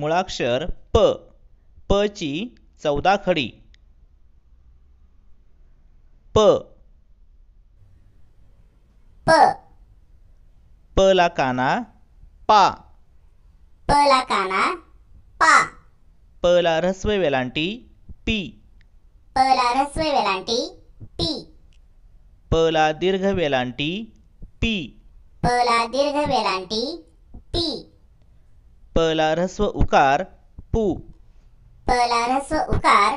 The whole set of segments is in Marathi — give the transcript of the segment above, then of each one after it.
मुळाक्षर प प ची चौदा खडी प प प ला काना पा प ला काना पा प ला रस्वे वेलांटी पी प ला रस्वे वेलांटी पी प ला दीर्घ वेलांटी पी प ला दीर्घ वेलांटी पी पला ऱ्हस्व उकार पू पला ऱ्हस्व उकार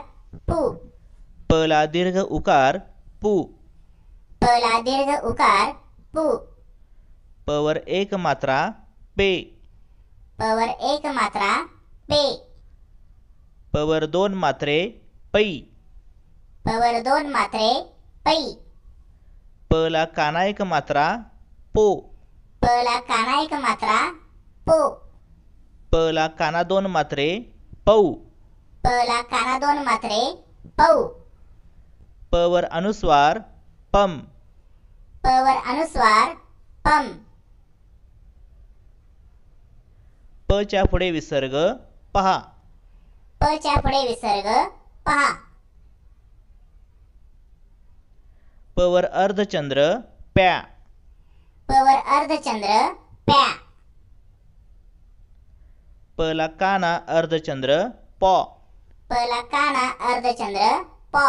पू पला दीर्घ उकार पू पला दीर्घ उकार पू पवर एक मात्रा पे पवर एक मात्रा पे पवर दोन मात्रे पै पवर दोन मात्रे पै पला कानायक मात्रा पो पला कानायक मात्रा पला काना दोन मात्रे पऊ पला काना दोन मात्रे पऊ पवर अनुस्वार पम पवर अनुस्वार पम पच्या पुढे विसर्ग पहा प पच्या पुढे विसर्ग पहा पवर अर्धचंद्र प्या पवर अर्धचंद्र प्या पलकाना अर्धचंद्र पॉ पलकाना अर्धचंद्र पॉ